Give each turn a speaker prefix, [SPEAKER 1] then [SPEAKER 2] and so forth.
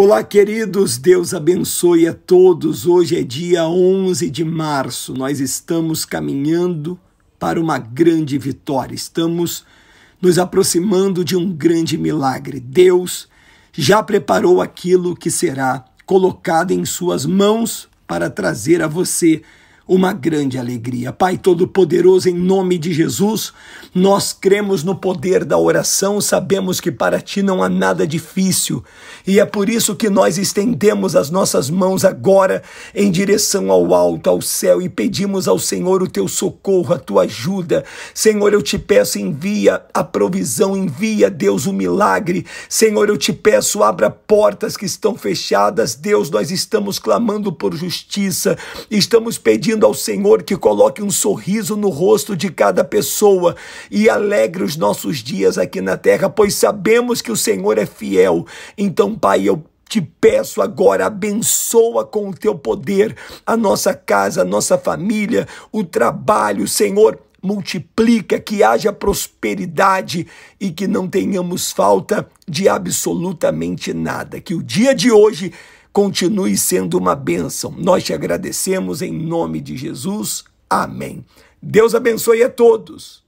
[SPEAKER 1] Olá, queridos, Deus abençoe a todos. Hoje é dia 11 de março, nós estamos caminhando para uma grande vitória, estamos nos aproximando de um grande milagre. Deus já preparou aquilo que será colocado em Suas mãos para trazer a você uma grande alegria. Pai Todo-Poderoso, em nome de Jesus, nós cremos no poder da oração, sabemos que para ti não há nada difícil e é por isso que nós estendemos as nossas mãos agora em direção ao alto, ao céu e pedimos ao Senhor o teu socorro, a tua ajuda. Senhor, eu te peço, envia a provisão, envia, Deus, o milagre. Senhor, eu te peço, abra portas que estão fechadas. Deus, nós estamos clamando por justiça, estamos pedindo pedindo ao Senhor que coloque um sorriso no rosto de cada pessoa e alegre os nossos dias aqui na terra, pois sabemos que o Senhor é fiel. Então, Pai, eu te peço agora, abençoa com o teu poder a nossa casa, a nossa família, o trabalho, Senhor. Multiplica, que haja prosperidade e que não tenhamos falta de absolutamente nada. Que o dia de hoje continue sendo uma bênção. Nós te agradecemos em nome de Jesus. Amém. Deus abençoe a todos.